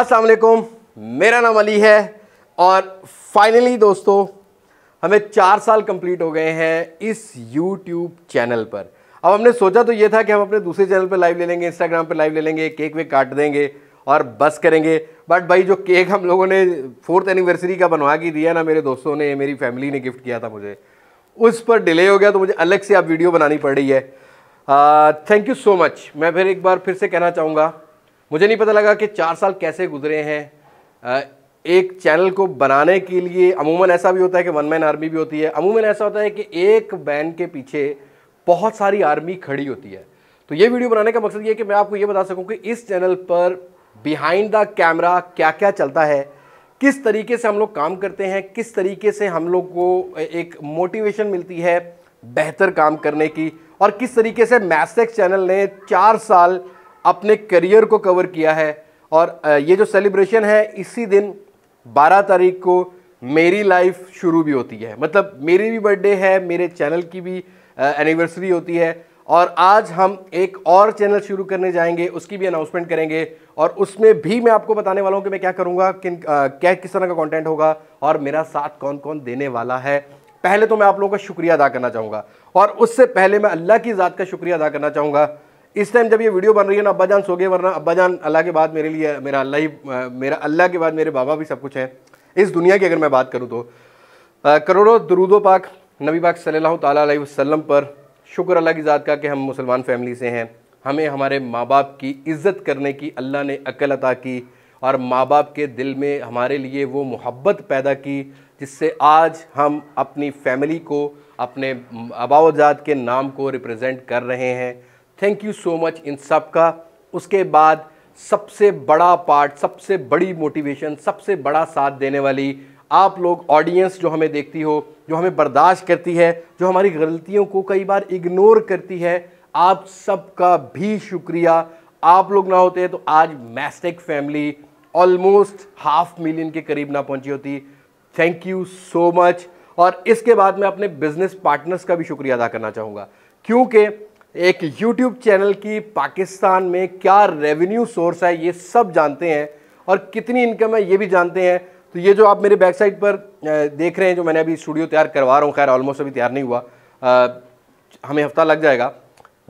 असलकुम मेरा नाम अली है और फाइनली दोस्तों हमें चार साल कंप्लीट हो गए हैं इस यूट्यूब चैनल पर अब हमने सोचा तो ये था कि हम अपने दूसरे चैनल पर लाइव ले लेंगे इंस्टाग्राम पर लाइव ले लेंगे केक वेक काट देंगे और बस करेंगे बट भाई जो केक हम लोगों ने फोर्थ एनिवर्सरी का बनवा के दिया ना मेरे दोस्तों ने मेरी फैमिली ने गिफ्ट किया था मुझे उस पर डिले हो गया तो मुझे अलग से आप वीडियो बनानी पड़ रही है थैंक यू सो मच मैं फिर एक बार फिर से कहना चाहूँगा मुझे नहीं पता लगा कि चार साल कैसे गुजरे हैं एक चैनल को बनाने के लिए अमूमन ऐसा भी होता है कि वन मैन आर्मी भी होती है अमूमन ऐसा होता है कि एक बैन के पीछे बहुत सारी आर्मी खड़ी होती है तो ये वीडियो बनाने का मकसद ये है कि मैं आपको ये बता सकूं कि इस चैनल पर बिहाइंड द कैमरा क्या क्या चलता है किस तरीके से हम लोग काम करते हैं किस तरीके से हम लोग को एक मोटिवेशन मिलती है बेहतर काम करने की और किस तरीके से मैसेक्स चैनल ने चार साल अपने करियर को कवर किया है और ये जो सेलिब्रेशन है इसी दिन 12 तारीख को मेरी लाइफ शुरू भी होती है मतलब मेरी भी बर्थडे है मेरे चैनल की भी एनिवर्सरी होती है और आज हम एक और चैनल शुरू करने जाएंगे उसकी भी अनाउंसमेंट करेंगे और उसमें भी मैं आपको बताने वाला हूँ कि मैं क्या करूँगा किन क्या किस तरह का कंटेंट होगा और मेरा साथ कौन कौन देने वाला है पहले तो मैं आप लोगों का शुक्रिया अदा करना चाहूँगा और उससे पहले मैं अल्लाह की ज़ात का शुक्रिया अदा करना चाहूँगा इस टाइम जब ये वीडियो बन रही है ना अब्बा जान सो गए वरना अब्बा जान अल्लाह के बाद मेरे लिए मेरा अल्लाह ही मेरा अल्लाह के बाद मेरे बाबा भी सब कुछ है इस दुनिया की अगर मैं बात करूँ तो करोड़ों दरुदो पाक नबी पाक सल्लल्लाहु अलैहि वसल्लम पर शुक्र अल्लाह की ज़ात का कि हम मुसलमान फैमिली से हैं हमें हमारे माँ बाप की इज़्ज़त करने की अल्लाह ने अक्ल अता की और माँ बाप के दिल में हमारे लिए वो मोहब्बत पैदा की जिससे आज हम अपनी फैमिली को अपने आबावजात के नाम को रिप्रेजेंट कर रहे हैं थैंक यू सो मच इन सब का उसके बाद सबसे बड़ा पार्ट सबसे बड़ी मोटिवेशन सबसे बड़ा साथ देने वाली आप लोग ऑडियंस जो हमें देखती हो जो हमें बर्दाश्त करती है जो हमारी गलतियों को कई बार इग्नोर करती है आप सबका भी शुक्रिया आप लोग ना होते तो आज Mastek family almost half million के करीब ना पहुंची होती थैंक यू सो मच और इसके बाद मैं अपने बिजनेस पार्टनर्स का भी शुक्रिया अदा करना चाहूँगा क्योंकि एक YouTube चैनल की पाकिस्तान में क्या रेवेन्यू सोर्स है ये सब जानते हैं और कितनी इनकम है ये भी जानते हैं तो ये जो आप मेरे बैक साइड पर देख रहे हैं जो मैंने अभी स्टूडियो तैयार करवा रहा हूँ खैर ऑलमोस्ट अभी तैयार नहीं हुआ आ, हमें हफ्ता लग जाएगा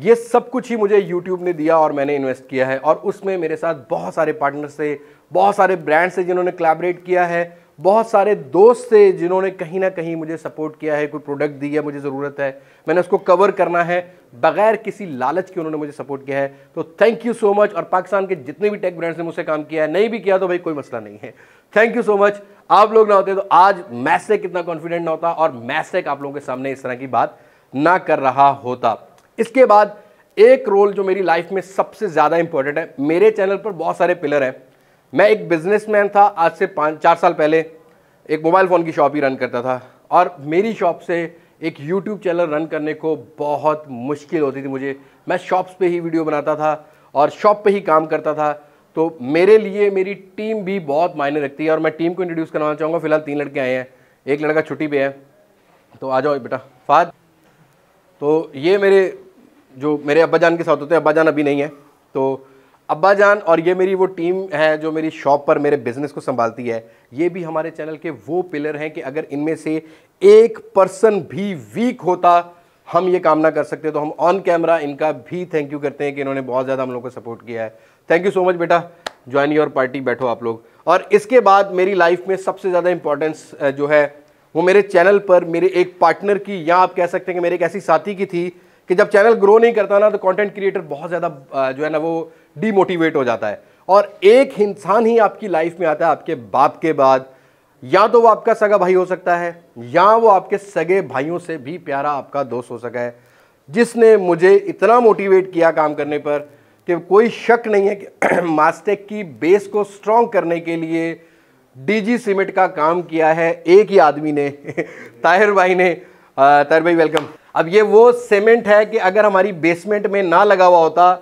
ये सब कुछ ही मुझे YouTube ने दिया और मैंने इन्वेस्ट किया है और उसमें मेरे साथ बहुत सारे पार्टनर से बहुत सारे ब्रांड से जिन्होंने कलेबरेट किया है बहुत सारे दोस्त थे जिन्होंने कहीं ना कहीं मुझे सपोर्ट किया है कोई प्रोडक्ट दिया मुझे ज़रूरत है मैंने उसको कवर करना है बगैर किसी लालच के उन्होंने मुझे सपोर्ट किया है तो थैंक यू सो मच और पाकिस्तान के जितने भी टेक ब्रांड्स ने मुझसे काम किया है नहीं भी किया तो भाई कोई मसला नहीं है थैंक यू सो मच आप लोग ना होते तो आज मैसेक इतना कॉन्फिडेंट ना होता और मैसेक आप लोगों के सामने इस तरह की बात ना कर रहा होता इसके बाद एक रोल जो मेरी लाइफ में सबसे ज़्यादा इंपॉर्टेंट है मेरे चैनल पर बहुत सारे पिलर हैं मैं एक बिजनेसमैन था आज से पाँच चार साल पहले एक मोबाइल फ़ोन की शॉप ही रन करता था और मेरी शॉप से एक यूट्यूब चैनल रन करने को बहुत मुश्किल होती थी मुझे मैं शॉप्स पे ही वीडियो बनाता था और शॉप पे ही काम करता था तो मेरे लिए मेरी टीम भी बहुत मायने रखती है और मैं टीम को इंट्रोड्यूस करवाना चाहूँगा फिलहाल तीन लड़के आए हैं एक लड़का छुट्टी पे है तो आ जाओ बेटा फाद तो ये मेरे जो मेरे अब्बाजान के साथ होते हैं अब्बाजान अभी नहीं है तो अब्बा जान और ये मेरी वो टीम है जो मेरी शॉप पर मेरे बिजनेस को संभालती है ये भी हमारे चैनल के वो पिलर हैं कि अगर इनमें से एक पर्सन भी वीक होता हम ये काम ना कर सकते तो हम ऑन कैमरा इनका भी थैंक यू करते हैं कि इन्होंने बहुत ज़्यादा हम लोग को सपोर्ट किया है थैंक यू सो मच बेटा ज्वाइन योर पार्टी बैठो आप लोग और इसके बाद मेरी लाइफ में सबसे ज़्यादा इंपॉर्टेंस जो है वो मेरे चैनल पर मेरे एक पार्टनर की या आप कह सकते हैं कि मेरे एक ऐसी साथी की थी कि जब चैनल ग्रो नहीं करता ना तो कंटेंट क्रिएटर बहुत ज़्यादा जो है ना वो डीमोटिवेट हो जाता है और एक इंसान ही आपकी लाइफ में आता है आपके बाप के बाद या तो वो आपका सगा भाई हो सकता है या वो आपके सगे भाइयों से भी प्यारा आपका दोस्त हो सका है जिसने मुझे इतना मोटिवेट किया काम करने पर कि कोई शक नहीं है कि मास्टेक की बेस को स्ट्रॉन्ग करने के लिए डीजी सीमेंट का काम किया है एक ही आदमी ने ताहिर भाई ने ताहिर भाई वेलकम अब ये वो सीमेंट है कि अगर हमारी बेसमेंट में ना लगा हुआ होता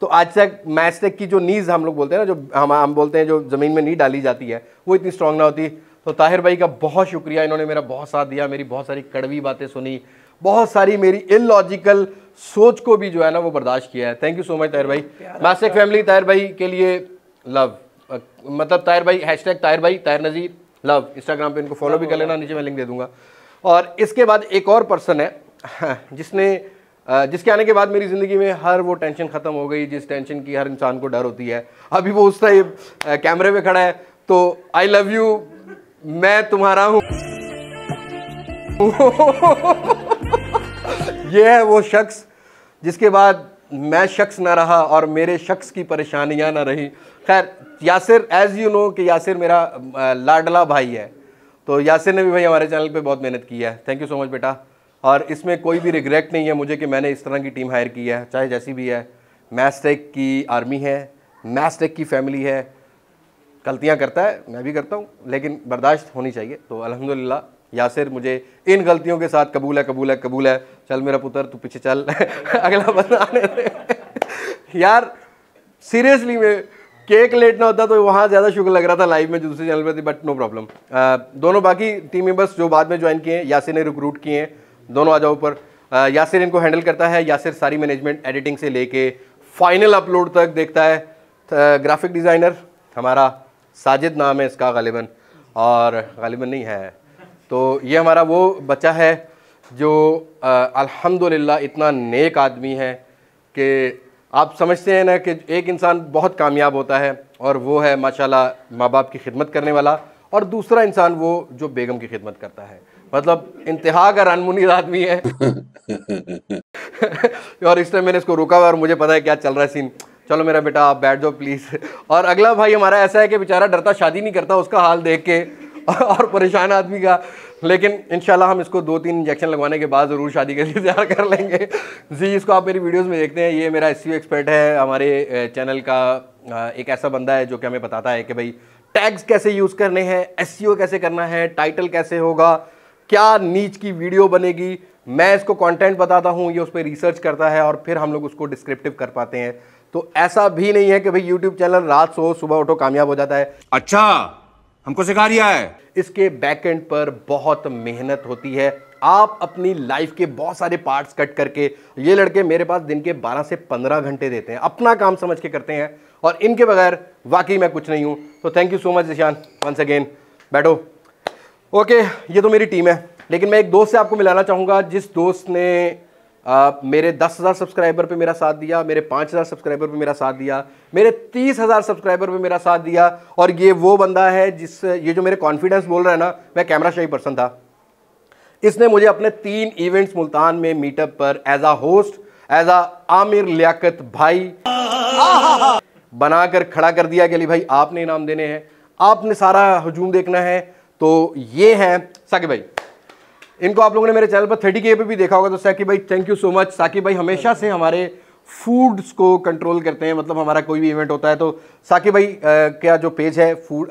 तो आज तक मैच तक की जो नीज़ हम लोग बोलते हैं ना जो हम हम बोलते हैं जो ज़मीन में नहीं डाली जाती है वो इतनी स्ट्रांग ना होती तो ताहिर भाई का बहुत शुक्रिया इन्होंने मेरा बहुत साथ दिया मेरी बहुत सारी कड़वी बातें सुनी बहुत सारी मेरी इलॉजिकल सोच को भी जो है ना वो बर्दाश्त किया है thank you so much Tahir भाई मैस्टेक फैमिली ताहिर भाई के लिए लव मतलब ताहिर भाई हैश टैग ताहिर भाई ताहिर नज़ीर लव इंस्टाग्राम पर इनको फॉलो भी कर लेना नीचे मैं लिंक दे दूंगा और इसके बाद एक और पर्सन है जिसने जिसके आने के बाद मेरी ज़िंदगी में हर वो टेंशन ख़त्म हो गई जिस टेंशन की हर इंसान को डर होती है अभी वो उस टाइम कैमरे पे खड़ा है तो आई लव यू मैं तुम्हारा हूँ ये है वो शख्स जिसके बाद मैं शख्स ना रहा और मेरे शख्स की परेशानियां ना रही खैर यासिर एज़ यू नो कि यासिर मेरा लाडला भाई है तो यासिर ने भी भाई हमारे चैनल पे बहुत मेहनत की है थैंक यू सो मच बेटा और इसमें कोई भी रिग्रेट नहीं है मुझे कि मैंने इस तरह की टीम हायर की है चाहे जैसी भी है मैस्टेक की आर्मी है मैस्टेक की फैमिली है गलतियाँ करता है मैं भी करता हूँ लेकिन बर्दाश्त होनी चाहिए तो अलहमदिल्ला यासिर मुझे इन गलतियों के साथ कबूल है कबूल है कबूल है चल मेरा पुत्र तू पीछे चल अगला बंदा आने यार सीरियसली में केक लेट ना होता तो वहाँ ज़्यादा शुक्र लग रहा था लाइव में जो दूसरे चैनल पर थी बट नो प्रॉब्लम दोनों बाकी टीम मेम्बर्स जो बाद में ज्वाइन किए हैं यासिर ने रिक्रूट किए हैं दोनों आ जाओ ऊपर यासिर इनको हैंडल करता है यासिर सारी मैनेजमेंट एडिटिंग से लेके फाइनल अपलोड तक देखता है ग्राफिक डिज़ाइनर हमारा साजिद नाम है इसका गालिबा और गालिबा नहीं है तो ये हमारा वो बच्चा है जो अल्हम्दुलिल्लाह इतना नेक आदमी है कि आप समझते हैं ना कि एक इंसान बहुत कामयाब होता है और वो है माशाल्लाह माँ बाप की खिदमत करने वाला और दूसरा इंसान वो जो बेगम की खिदमत करता है मतलब इंतहा का रनमुनीर आदमी है और इस टाइम मैंने इसको रोका हुआ और मुझे पता है क्या चल रहा है सीन चलो मेरा बेटा आप बैठ जाओ प्लीज़ और अगला भाई हमारा ऐसा है कि बेचारा डरता शादी नहीं करता उसका हाल देख के और परेशान आदमी का लेकिन इन हम इसको दो तीन इंजेक्शन लगवाने के बाद ज़रूर शादी के लिए तैयार कर लेंगे जी इसको आप मेरी वीडियोस में देखते हैं ये मेरा एस एक्सपर्ट है हमारे चैनल का एक ऐसा बंदा है जो कि हमें बताता है कि भाई टैग्स कैसे यूज़ करने हैं एस कैसे करना है टाइटल कैसे होगा क्या नीच की वीडियो बनेगी मैं इसको कंटेंट बताता हूँ ये उस पर रिसर्च करता है और फिर हम लोग उसको डिस्क्रिप्टिव कर पाते हैं तो ऐसा भी नहीं है कि भाई यूट्यूब चैनल रात सो सुबह उठो कामयाब हो जाता है अच्छा हमको सिखा दिया है इसके बैकएंड पर बहुत मेहनत होती है आप अपनी लाइफ के बहुत सारे पार्ट्स कट करके ये लड़के मेरे पास दिन के 12 से 15 घंटे देते हैं अपना काम समझ के करते हैं और इनके बगैर वाकई मैं कुछ नहीं हूँ तो thank you so much Ishan once again बैठो ओके ये तो मेरी टीम है लेकिन मैं एक दोस्त से आपको मिलाना चाहूँगा जिस दोस्त ने आ, मेरे दस हज़ार सब्सक्राइबर पे मेरा साथ दिया मेरे पाँच हज़ार सब्सक्राइबर पे मेरा साथ दिया मेरे तीस हज़ार सब्सक्राइबर पे मेरा साथ दिया और ये वो बंदा है जिस ये जो मेरे कॉन्फिडेंस बोल रहा है ना मैं कैमरा शाही पर्सन था इसने मुझे अपने तीन इवेंट्स मुल्तान में मीटअप पर as a host as a Aamir Liaquat भाई बनाकर खड़ा कर दिया कि भाई आपने इनाम देने हैं आपने सारा हजूम देखना है तो ये हैं साकिब भाई इनको आप लोगों ने मेरे चैनल पर थर्टी के पे भी देखा होगा तो साकिब भाई thank you so much Saqib भाई हमेशा से हमारे फूड्स को कंट्रोल करते हैं मतलब हमारा कोई भी इवेंट होता है तो साकिब भाई क्या जो पेज है फूड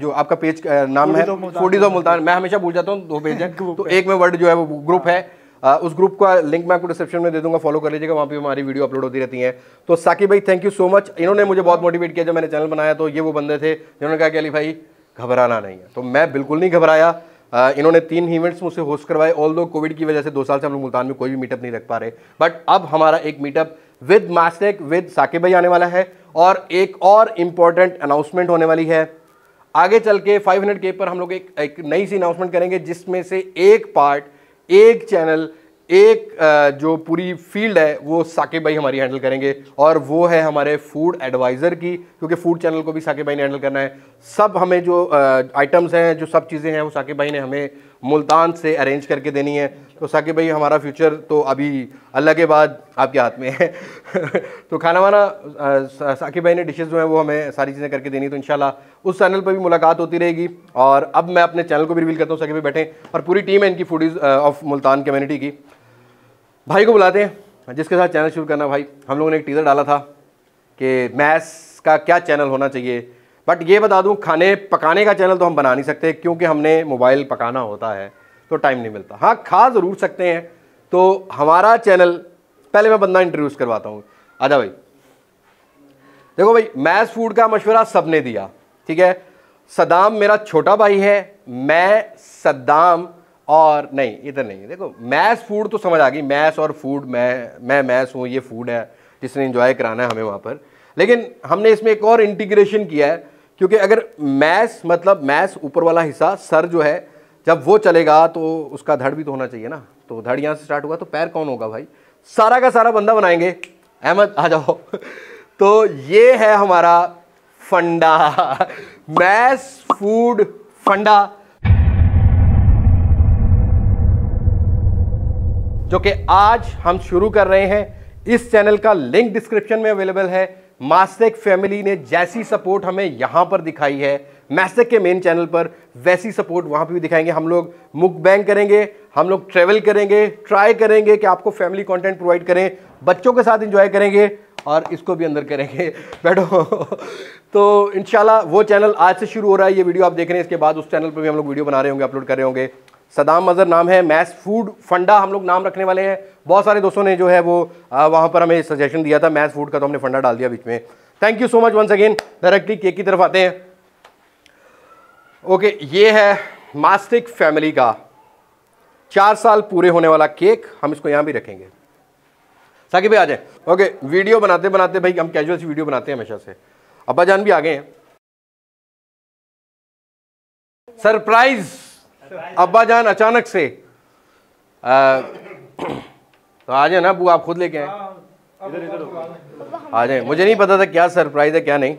जो आपका पेज नाम है फूडीज ऑफ मुल्तान मैं हमेशा भूल जाता हूँ दो पेज तो है तो एक में वर्ड जो है वो ग्रुप है आ, उस ग्रुप का लिंक मैं आपको डिस्क्रिप्शन में दे दूंगा फॉलो कर लीजिएगा वहाँ पे हमारी वीडियो अपलोड होती रहती है तो साकिब भाई थैंक यू सो मच इन्होंने मुझे बहुत मोटिवेट किया जब मैंने चैनल बनाया तो ये वो बंदे थे जिन्होंने कहा कि अली भाई घबराना नहीं है तो मैं बिल्कुल नहीं घबराया इन्होंने तीन इवेंट्स मुझसे होस्ट करवाए ऑल दो कोविड की वजह से दो साल से हम लोग मुल्तान में कोई भी मीटअप नहीं रख पा रहे बट अब हमारा एक meetup with Mastek with Saqib भाई आने वाला है और एक और इम्पॉर्टेंट अनाउंसमेंट होने वाली है आगे चल के फाइव हंड्रेड के पर हम लोग एक, एक नई सी अनाउंसमेंट करेंगे जिसमें से एक पार्ट एक चैनल एक जो पूरी फील्ड है वो साकिब भाई हमारी हैंडल करेंगे और वो है हमारे फूड एडवाइज़र की क्योंकि फूड चैनल को भी साकिब भाई ने हैंडल करना है सब हमें जो आइटम्स हैं जो सब चीज़ें हैं वो साकिब भाई ने हमें मुल्तान से अरेंज करके देनी है तो साकिब भाई हमारा फ्यूचर तो अभी अल्लाह के बाद आपके हाथ में है तो खाना वाना साकिब भाई ने डिशेज जो हैं वो हमें सारी चीज़ें करके देनी तो इन उस चैनल पर भी मुलाकात होती रहेगी और अब मैं अपने चैनल को भी रिवील करता हूँ साकिब भाई बैठें और पूरी टीम है इनकी फूडीज़ ऑफ मुल्तान कम्यूनिटी की भाई को बुलाते हैं जिसके साथ चैनल शुरू करना भाई हम लोगों ने एक टीज़र डाला था कि मैथ्स का क्या चैनल होना चाहिए बट ये बता दूँ खाने पकाने का चैनल तो हम बना नहीं सकते क्योंकि हमने मोबाइल पकाना होता है तो टाइम नहीं मिलता हाँ खा ज़रूर सकते हैं तो हमारा चैनल पहले मैं बंदा इंट्रोड्यूस करवाता हूँ आजा भाई देखो भाई मैथ फूड का मशवरा ने दिया ठीक है सदाम मेरा छोटा भाई है मैं सदाम और नहीं इधर नहीं देखो मैस फूड तो समझ आ गई मैस और फूड मैं मैं मैस हूँ ये फूड है जिसने इन्जॉय कराना है हमें वहाँ पर लेकिन हमने इसमें एक और इंटीग्रेशन किया है क्योंकि अगर मैस मतलब मैस ऊपर वाला हिस्सा सर जो है जब वो चलेगा तो उसका धड़ भी तो होना चाहिए ना तो धड़ यहाँ से स्टार्ट हुआ तो पैर कौन होगा भाई सारा का सारा बंदा बनाएंगे अहमद आ जाओ तो ये है हमारा फंडा मैस फूड फंडा जो कि आज हम शुरू कर रहे हैं इस चैनल का लिंक डिस्क्रिप्शन में अवेलेबल है मास्टेक फैमिली ने जैसी सपोर्ट हमें यहाँ पर दिखाई है मैसेक के मेन चैनल पर वैसी सपोर्ट वहाँ पर भी दिखाएंगे हम लोग मुक बैंक करेंगे हम लोग ट्रेवल करेंगे ट्राई करेंगे कि आपको फैमिली कंटेंट प्रोवाइड करें बच्चों के साथ इंजॉय करेंगे और इसको भी अंदर करेंगे बैठो तो इनशाला वो चैनल आज से शुरू हो रहा है ये वीडियो आप देख रहे हैं इसके बाद उस चैनल पर भी हम लोग वीडियो बना रहे होंगे अपलोड कर रहे होंगे सदाम मज़र नाम है मैस फूड फंडा हम लोग नाम रखने वाले हैं बहुत सारे दोस्तों ने जो है वो वहाँ पर हमें सजेशन दिया था मैस फूड का तो हमने फंडा डाल दिया बीच में thank you so much once again directly cake की तरफ आते हैं ओके okay, ये है मास्टिक फैमिली का चार साल पूरे होने वाला केक हम इसको यहाँ भी रखेंगे साकिब भाई आ जाए ओके okay, वीडियो बनाते बनाते भाई हम कैजुअल सी वीडियो बनाते हैं हमेशा से अब्बा जान भी आ गए हैं सरप्राइज़ अब्बा जान अचानक से आ, तो आ जाए ना अबू आप खुद लेके आए इधर इधर आ जाए मुझे नहीं पता था क्या सरप्राइज़ है क्या नहीं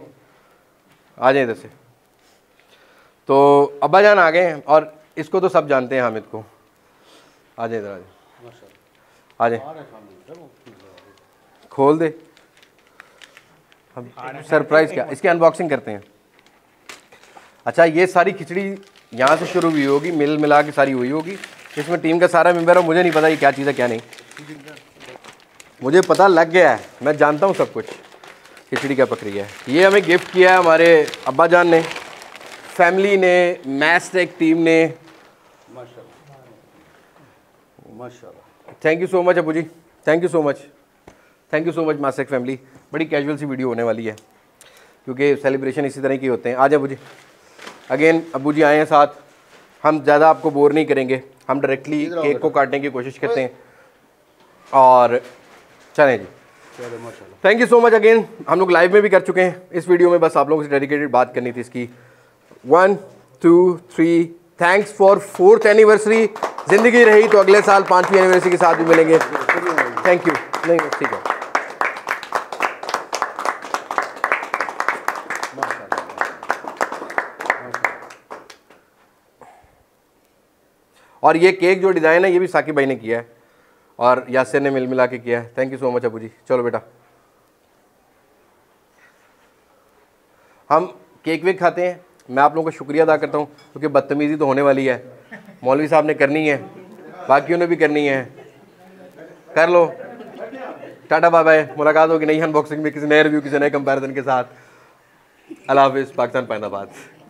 आ जाए इधर से तो अब्बा जान आ गए और इसको तो सब जानते हैं हामिद को आ जाए इधर आ जाए आ जाए खोल दे सरप्राइज़ क्या इसकी अनबॉक्सिंग करते हैं अच्छा ये सारी खिचड़ी यहाँ से शुरू हुई होगी मिल मिला के सारी हुई होगी इसमें टीम का सारा मेम्बर है मुझे नहीं पता ये क्या चीज़ है क्या नहीं मुझे पता लग गया है मैं जानता हूँ सब कुछ खिचड़ी क्या पकड़ी है ये हमें गिफ्ट किया है हमारे अब्बा जान ने फैमिली ने मैच टीम ने thank you so much Abu ji thank you so much thank you so much Mastek family बड़ी कैजुअल सी वीडियो होने वाली है क्योंकि सेलिब्रेशन इसी तरह के होते हैं आ जाए अबू जी अगेन अबू जी आए हैं साथ हम ज़्यादा आपको बोर नहीं करेंगे हम डायरेक्टली केक को काटने की कोशिश करते हैं और चलें जी thank you so much again हम लोग लाइव में भी कर चुके हैं इस वीडियो में बस आप लोगों से डेडिकेटेड बात करनी थी इसकी one two three thanks for fourth anniversary ज़िंदगी रही तो अगले साल पाँचवीं एनिवर्सरी के साथ भी मिलेंगे थैंक यू नहीं ठीक है और ये केक जो डिज़ाइन है ये भी साकिब भाई ने किया है और यासिर ने मिल मिला के किया है thank you so much Abu ji चलो बेटा हम केक वेक खाते हैं मैं आप लोगों का शुक्रिया अदा करता हूँ क्योंकि तो बदतमीज़ी तो होने वाली है मौलवी साहब ने करनी है बाकियों ने भी करनी है कर लो टाटा बाबा है मुलाकात होगी नई अनबॉक्सिंग में किसी नए रिव्यू किसी नए कंपैरिजन के साथ अला हाफिज़ पाकिस्तान पैदाबाद